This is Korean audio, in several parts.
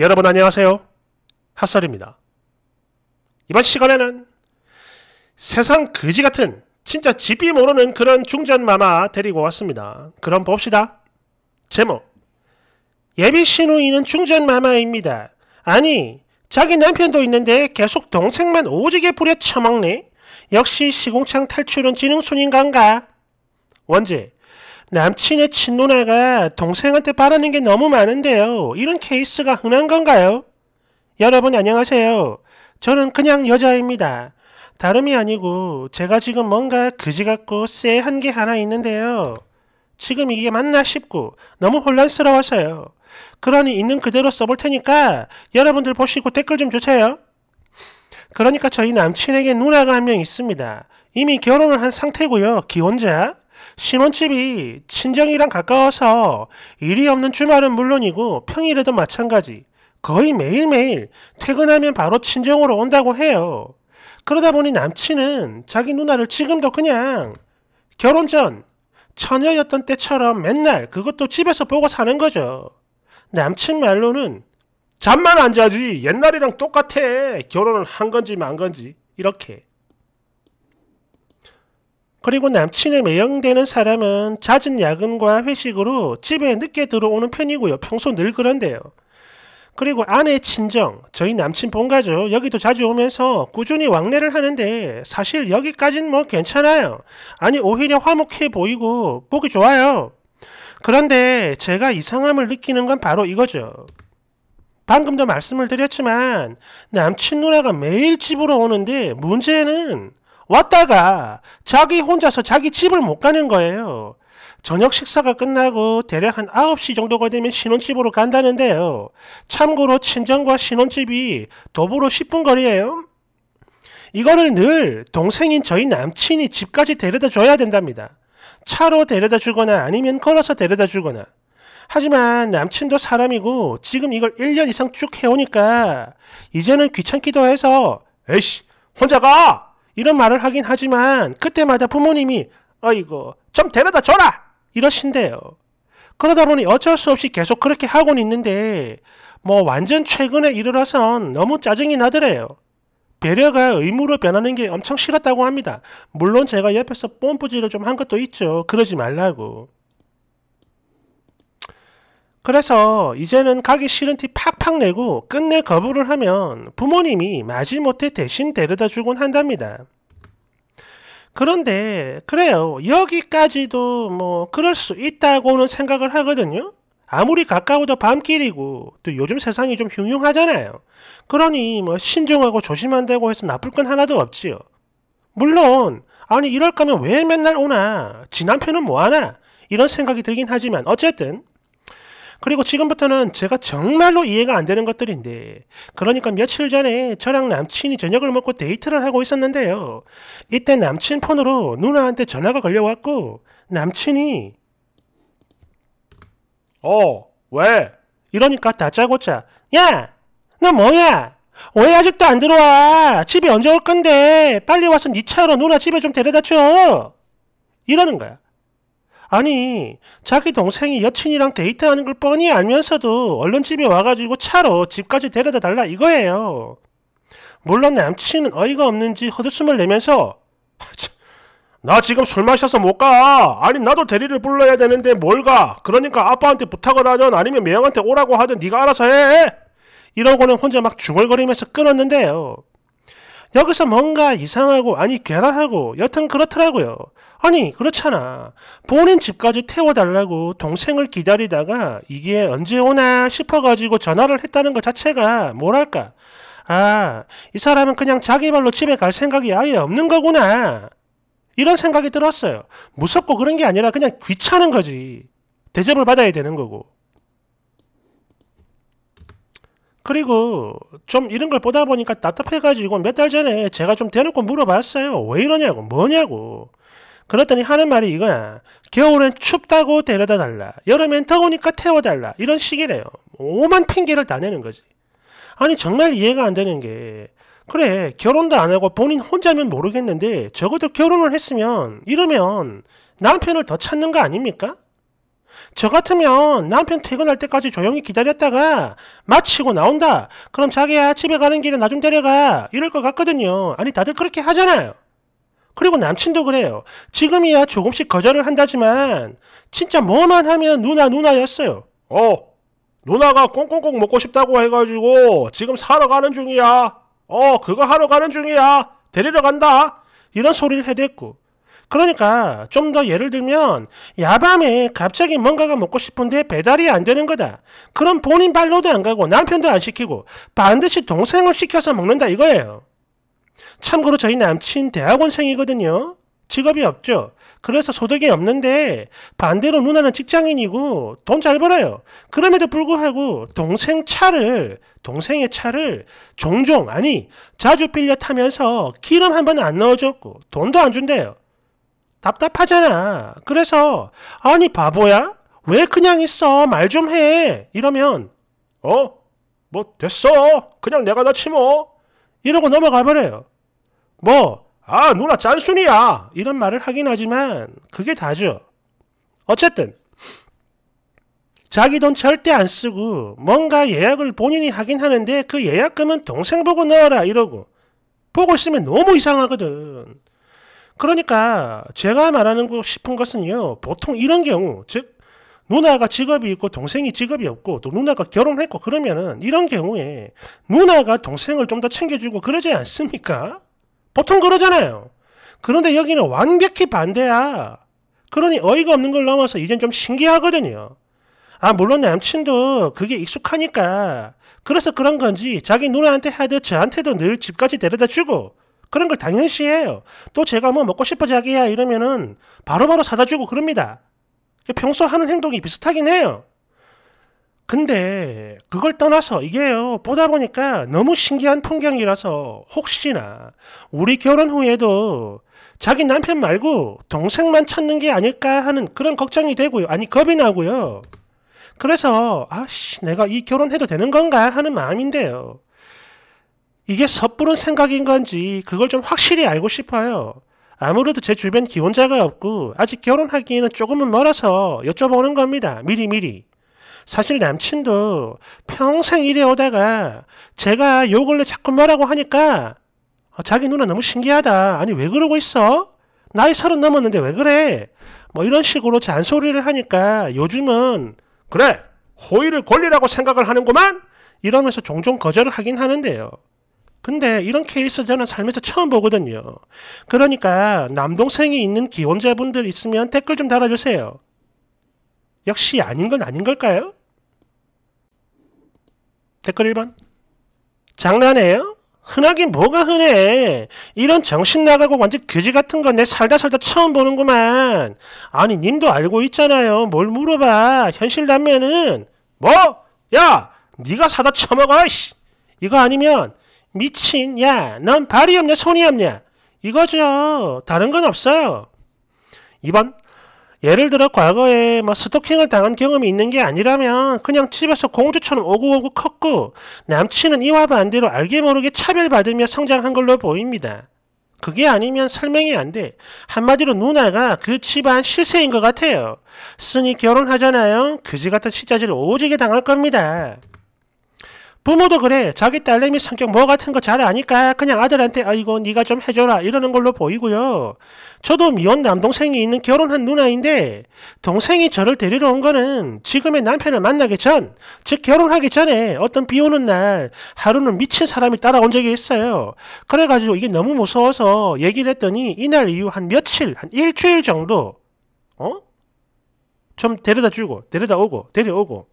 여러분 안녕하세요. 핫설입니다. 이번 시간에는 세상 거지 같은 진짜 집이 모르는 그런 중전마마 데리고 왔습니다. 그럼 봅시다. 제목 예비 신우이는 중전마마입니다. 아니 자기 남편도 있는데 계속 동생만 오지게 부려 처먹네. 역시 시공창 탈출은 지능순인 건가? 원제 남친의 친누나가 동생한테 바라는 게 너무 많은데요. 이런 케이스가 흔한 건가요? 여러분 안녕하세요. 저는 그냥 여자입니다. 다름이 아니고 제가 지금 뭔가 그지 같고 쎄한 게 하나 있는데요. 지금 이게 맞나 싶고 너무 혼란스러워서요. 그러니 있는 그대로 써볼 테니까 여러분들 보시고 댓글 좀 주세요. 그러니까 저희 남친에게 누나가 한 명 있습니다. 이미 결혼을 한 상태고요. 기혼자. 신혼집이 친정이랑 가까워서 일이 없는 주말은 물론이고 평일에도 마찬가지. 거의 매일매일 퇴근하면 바로 친정으로 온다고 해요. 그러다 보니 남친은 자기 누나를 지금도 그냥 결혼 전 처녀였던 때처럼 맨날 그것도 집에서 보고 사는 거죠. 남친 말로는 잠만 안 자지 옛날이랑 똑같아 결혼을 한 건지 만 건지 이렇게 그리고 남친에 매형되는 사람은 잦은 야근과 회식으로 집에 늦게 들어오는 편이고요. 평소 늘 그런데요. 그리고 아내 의 친정, 저희 남친 본가죠. 여기도 자주 오면서 꾸준히 왕래를 하는데 사실 여기까진 뭐 괜찮아요. 아니 오히려 화목해 보이고 보기 좋아요. 그런데 제가 이상함을 느끼는 건 바로 이거죠. 방금도 말씀을 드렸지만 남친 누나가 매일 집으로 오는데 문제는 왔다가 자기 혼자서 자기 집을 못 가는 거예요. 저녁 식사가 끝나고 대략 한 9시 정도가 되면 신혼집으로 간다는데요. 참고로 친정과 신혼집이 도보로 10분 거리예요. 이거를 늘 동생인 저희 남친이 집까지 데려다 줘야 된답니다. 차로 데려다 주거나 아니면 걸어서 데려다 주거나. 하지만 남친도 사람이고 지금 이걸 1년 이상 쭉 해오니까 이제는 귀찮기도 해서 에이씨 혼자 가! 이런 말을 하긴 하지만 그때마다 부모님이 어이구 좀 데려다 줘라 이러신대요. 그러다 보니 어쩔 수 없이 계속 그렇게 하곤 있는데 뭐 완전 최근에 이르러선 너무 짜증이 나더래요. 배려가 의무로 변하는 게 엄청 싫었다고 합니다. 물론 제가 옆에서 뽐뿌질을 좀 한 것도 있죠. 그러지 말라고. 그래서 이제는 가기 싫은 티 팍팍 내고 끝내 거부를 하면 부모님이 마지못해 대신 데려다 주곤 한답니다. 그런데 그래요. 여기까지도 뭐 그럴 수 있다고는 생각을 하거든요. 아무리 가까워도 밤길이고 또 요즘 세상이 좀 흉흉하잖아요. 그러니 뭐 신중하고 조심한다고 해서 나쁠 건 하나도 없지요. 물론 아니 이럴 거면 왜 맨날 오나 지난편은 뭐하나 이런 생각이 들긴 하지만 어쨌든 그리고 지금부터는 제가 정말로 이해가 안 되는 것들인데, 그러니까 며칠 전에 저랑 남친이 저녁을 먹고 데이트를 하고 있었는데요. 이때 남친 폰으로 누나한테 전화가 걸려왔고, 남친이, 어, 왜? 이러니까 다짜고짜, 야! 너 뭐야? 왜 아직도 안 들어와? 집에 언제 올 건데? 빨리 와서 네 차로 누나 집에 좀 데려다 줘! 이러는 거야. 아니 자기 동생이 여친이랑 데이트하는 걸 뻔히 알면서도 얼른 집에 와가지고 차로 집까지 데려다 달라 이거예요. 물론 남친은 어이가 없는지 허드숨을 내면서 나 지금 술 마셔서 못 가. 아니 나도 대리를 불러야 되는데 뭘 가. 그러니까 아빠한테 부탁을 하든 아니면 매형한테 오라고 하든 네가 알아서 해. 이러고는 혼자 막 중얼거리면서 끊었는데요. 여기서 뭔가 이상하고 아니 괴랄하고 여튼 그렇더라고요. 아니 그렇잖아. 본인 집까지 태워달라고 동생을 기다리다가 이게 언제 오나 싶어가지고 전화를 했다는 것 자체가 뭐랄까. 아, 이 사람은 그냥 자기 발로 집에 갈 생각이 아예 없는 거구나. 이런 생각이 들었어요. 무섭고 그런 게 아니라 그냥 귀찮은 거지. 대접을 받아야 되는 거고. 그리고 좀 이런 걸 보다 보니까 답답해가지고 몇 달 전에 제가 좀 대놓고 물어봤어요. 왜 이러냐고, 뭐냐고. 그랬더니 하는 말이 이거야. 겨울엔 춥다고 데려다 달라. 여름엔 더우니까 태워달라. 이런 식이래요. 오만 핑계를 다 내는 거지. 아니, 정말 이해가 안 되는 게, 그래, 결혼도 안 하고 본인 혼자면 모르겠는데, 적어도 결혼을 했으면, 이러면 남편을 더 찾는 거 아닙니까? 저 같으면 남편 퇴근할 때까지 조용히 기다렸다가 마치고 나온다. 그럼 자기야 집에 가는 길에 나 좀 데려가. 이럴 것 같거든요. 아니 다들 그렇게 하잖아요. 그리고 남친도 그래요. 지금이야 조금씩 거절을 한다지만 진짜 뭐만 하면 누나 누나였어요. 어, 누나가 꽁꽁꽁 먹고 싶다고 해가지고 지금 사러 가는 중이야. 어, 그거 하러 가는 중이야. 데리러 간다. 이런 소리를 해댔고 그러니까 좀 더 예를 들면 야밤에 갑자기 뭔가가 먹고 싶은데 배달이 안 되는 거다. 그럼 본인 발로도 안 가고 남편도 안 시키고 반드시 동생을 시켜서 먹는다 이거예요. 참고로 저희 남친 대학원생이거든요. 직업이 없죠. 그래서 소득이 없는데 반대로 누나는 직장인이고 돈 잘 벌어요. 그럼에도 불구하고 동생 차를 동생의 차를 종종 아니 자주 빌려 타면서 기름 한 번 안 넣어줬고 돈도 안 준대요. 답답하잖아. 그래서 아니 바보야? 왜 그냥 있어? 말 좀 해. 이러면 어? 뭐 됐어. 그냥 내가 다치 뭐. 이러고 넘어가 버려요. 뭐 아, 누나 짠순이야. 이런 말을 하긴 하지만 그게 다죠. 어쨌든 자기 돈 절대 안 쓰고 뭔가 예약을 본인이 하긴 하는데 그 예약금은 동생 보고 넣어라 이러고 보고 있으면 너무 이상하거든. 그러니까 제가 말하는 거 싶은 것은요. 보통 이런 경우 즉 누나가 직업이 있고 동생이 직업이 없고 또 누나가 결혼했고 그러면은 이런 경우에 누나가 동생을 좀 더 챙겨주고 그러지 않습니까? 보통 그러잖아요. 그런데 여기는 완벽히 반대야. 그러니 어이가 없는 걸 넘어서 이젠 좀 신기하거든요. 아, 물론 남친도 그게 익숙하니까. 그래서 그런 건지 자기 누나한테 하듯 저한테도 늘 집까지 데려다 주고 그런 걸 당연시해요. 또 제가 뭐 먹고 싶어 자기야 이러면은 바로바로 사다 주고 그럽니다. 평소 하는 행동이 비슷하긴 해요. 근데 그걸 떠나서 이게요 보다 보니까 너무 신기한 풍경이라서 혹시나 우리 결혼 후에도 자기 남편 말고 동생만 찾는 게 아닐까 하는 그런 걱정이 되고요 아니 겁이 나고요 그래서 아씨 내가 이 결혼해도 되는 건가 하는 마음인데요 이게 섣부른 생각인 건지 그걸 좀 확실히 알고 싶어요. 아무래도 제 주변 기혼자가 없고 아직 결혼하기에는 조금은 멀어서 여쭤보는 겁니다. 미리미리. 사실 남친도 평생 이래 오다가 제가 요 근래 자꾸 뭐라고 하니까 어, 자기 누나 너무 신기하다. 아니 왜 그러고 있어? 나이 서른 넘었는데 왜 그래? 뭐 이런 식으로 잔소리를 하니까 요즘은 그래 호의를 권리라고 생각을 하는구만 이러면서 종종 거절을 하긴 하는데요. 근데 이런 케이스 저는 삶에서 처음 보거든요. 그러니까 남동생이 있는 기혼자분들 있으면 댓글 좀 달아주세요. 역시 아닌 건 아닌 걸까요? 댓글 1번 장난해요? 흔하긴 뭐가 흔해. 이런 정신 나가고 완전 귀지 같은 건 내 살다 살다 처음 보는구만. 아니 님도 알고 있잖아요. 뭘 물어봐. 현실 남면는 뭐? 야! 네가 사다 처먹어! 이거 아니면 미친, 야, 넌 발이 없냐, 손이 없냐? 이거죠. 다른 건 없어요. 2번, 예를 들어 과거에 뭐 스토킹을 당한 경험이 있는 게 아니라면 그냥 집에서 공주처럼 오구오구 컸고 남친은 이와 반대로 알게 모르게 차별받으며 성장한 걸로 보입니다. 그게 아니면 설명이 안 돼. 한마디로 누나가 그 집안 실세인 것 같아요. 쓰니 결혼하잖아요. 그지 같은 시자질 오지게 당할 겁니다. 부모도 그래 자기 딸내미 성격 뭐 같은 거 잘 아니까 그냥 아들한테 아이고 네가 좀 해줘라 이러는 걸로 보이고요. 저도 미혼 남동생이 있는 결혼한 누나인데 동생이 저를 데리러 온 거는 지금의 남편을 만나기 전, 즉 결혼하기 전에 어떤 비 오는 날 하루는 미친 사람이 따라온 적이 있어요. 그래가지고 이게 너무 무서워서 얘기를 했더니 이날 이후 한 며칠, 한 일주일 정도 어? 좀 데려다 주고 데려다 오고 데려오고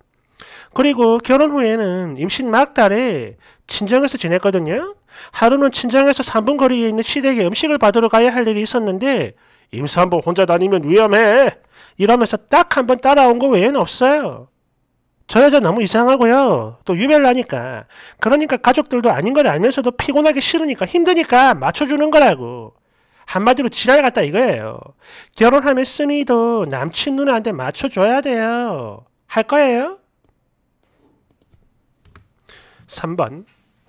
그리고 결혼 후에는 임신 막달에 친정에서 지냈거든요. 하루는 친정에서 3분 거리에 있는 시댁에 음식을 받으러 가야 할 일이 있었는데 임산부 혼자 다니면 위험해. 이러면서 딱 한번 따라온 거외에는 없어요. 저 여자 너무 이상하고요. 또 유별나니까. 그러니까 가족들도 아닌 걸 알면서도 피곤하기 싫으니까 힘드니까 맞춰주는 거라고. 한마디로 지랄 같다 이거예요. 결혼하면 쓰니도 남친 누나한테 맞춰줘야 돼요. 할 거예요? 3번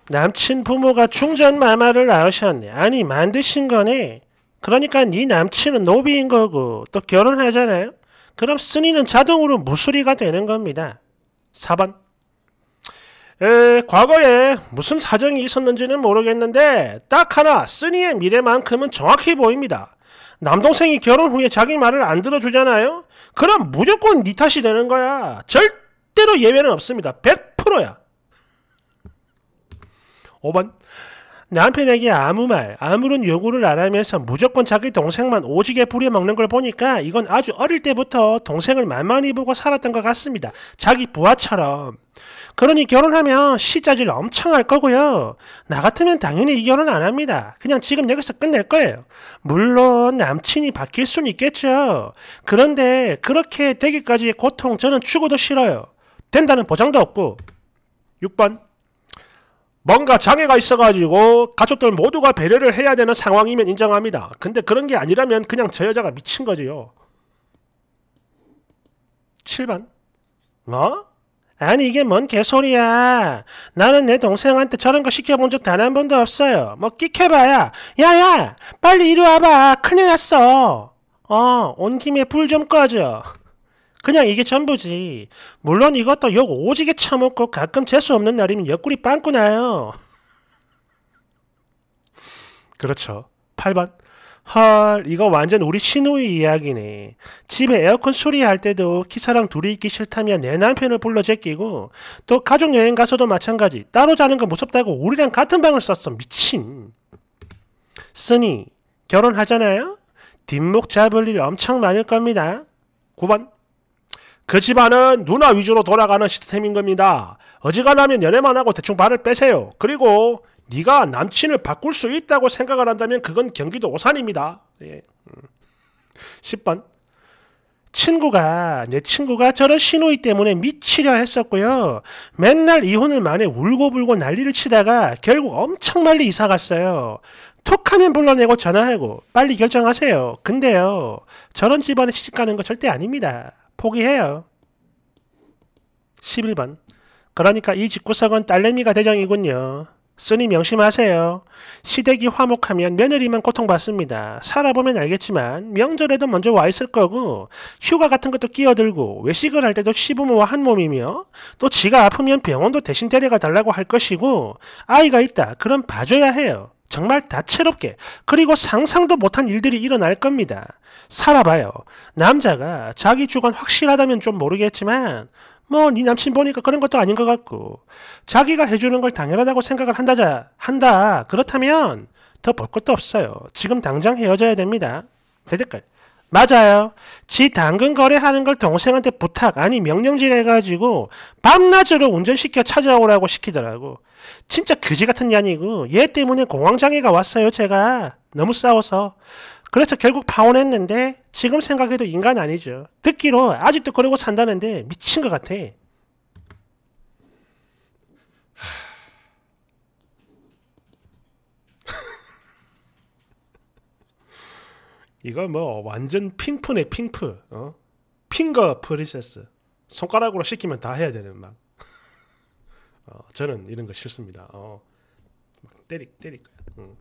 남친 부모가 충전 마마를 낳으셨네. 아니 만드신 거네. 그러니까 네 남친은 노비인 거고 또 결혼하잖아요. 그럼 스니는 자동으로 무수리가 되는 겁니다. 4번 에, 과거에 무슨 사정이 있었는지는 모르겠는데 딱 하나 스니의 미래만큼은 정확히 보입니다. 남동생이 결혼 후에 자기 말을 안 들어주잖아요? 그럼 무조건 네 탓이 되는 거야. 절대로 예외는 없습니다. 100%야. 5번 남편에게 아무 말, 아무런 요구를 안 하면서 무조건 자기 동생만 오지게 부려먹는 걸 보니까 이건 아주 어릴 때부터 동생을 만만히 보고 살았던 것 같습니다. 자기 부하처럼. 그러니 결혼하면 시자질 엄청 할 거고요. 나 같으면 당연히 이 결혼 안 합니다. 그냥 지금 여기서 끝낼 거예요. 물론 남친이 바뀔 순 있겠죠. 그런데 그렇게 되기까지의 고통 저는 죽어도 싫어요. 된다는 보장도 없고. 6번 뭔가 장애가 있어가지고 가족들 모두가 배려를 해야 되는 상황이면 인정합니다. 근데 그런 게 아니라면 그냥 저 여자가 미친 거지요. 7번 뭐? 아니 이게 뭔 개소리야. 나는 내 동생한테 저런 거 시켜본 적 단 한 번도 없어요. 뭐 끽해봐야. 야야 빨리 이리 와봐. 큰일 났어. 어온 김에 불 좀 꺼줘. 그냥 이게 전부지. 물론 이것도 욕 오지게 처먹고 가끔 재수 없는 날이면 옆구리 빵꾸 나요. 그렇죠. 8번. 헐, 이거 완전 우리 신우의 이야기네. 집에 에어컨 수리할 때도 키사랑 둘이 있기 싫다며 내 남편을 불러 제끼고, 또 가족여행 가서도 마찬가지. 따로 자는 거 무섭다고 우리랑 같은 방을 썼어. 미친. 쓰니, 결혼하잖아요? 뒷목 잡을 일 엄청 많을 겁니다. 9번. 그 집안은 누나 위주로 돌아가는 시스템인 겁니다. 어지간하면 연애만 하고 대충 발을 빼세요. 그리고 네가 남친을 바꿀 수 있다고 생각을 한다면 그건 경기도 오산입니다. 예. 10번 음. 친구가 내 친구가 저런 신호이 때문에 미치려 했었고요. 맨날 이혼을 만에 울고불고 난리를 치다가 결국 엄청 멀리 이사 갔어요. 톡하면 불러내고 전화하고 빨리 결정하세요. 근데요 저런 집안에 시집가는 거 절대 아닙니다. 포기해요. 11번. 그러니까 이 집구석은 딸내미가 대장이군요. 쓰니 명심하세요. 시댁이 화목하면 며느리만 고통받습니다. 살아보면 알겠지만 명절에도 먼저 와 있을 거고 휴가 같은 것도 끼어들고 외식을 할 때도 시부모와 한 몸이며 또 지가 아프면 병원도 대신 데려가 달라고 할 것이고 아이가 있다. 그럼 봐줘야 해요. 정말 다채롭게 그리고 상상도 못한 일들이 일어날 겁니다. 살아봐요. 남자가 자기 주관 확실하다면 좀 모르겠지만 뭐 네 남친 보니까 그런 것도 아닌 것 같고 자기가 해주는 걸 당연하다고 생각을 한다자 한다 그렇다면 더 볼 것도 없어요. 지금 당장 헤어져야 됩니다. 대댓글. 맞아요. 지 당근 거래하는 걸 동생한테 부탁 아니 명령질 해가지고 밤낮으로 운전시켜 찾아오라고 시키더라고. 진짜 그지 같은 년이고 얘 때문에 공황장애가 왔어요 제가. 너무 싸워서. 그래서 결국 파혼했는데 지금 생각해도 인간 아니죠. 듣기로 아직도 그러고 산다는데 미친 것 같아. 이거 뭐 완전 핑프네 핑프 어? 핑거 프리세스 손가락으로 시키면 다 해야 되는 막 어, 저는 이런 거 싫습니다 어, 막 때리, 때릴 거야 응.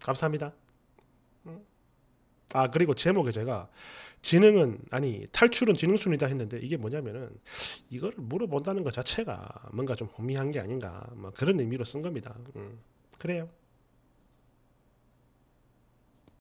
감사합니다 응. 아 그리고 제목에 제가 지능은 아니 탈출은 지능순이다 했는데 이게 뭐냐면은 이걸 물어본다는 것 자체가 뭔가 좀 혼미한 게 아닌가 뭐 그런 의미로 쓴 겁니다 응. 그래요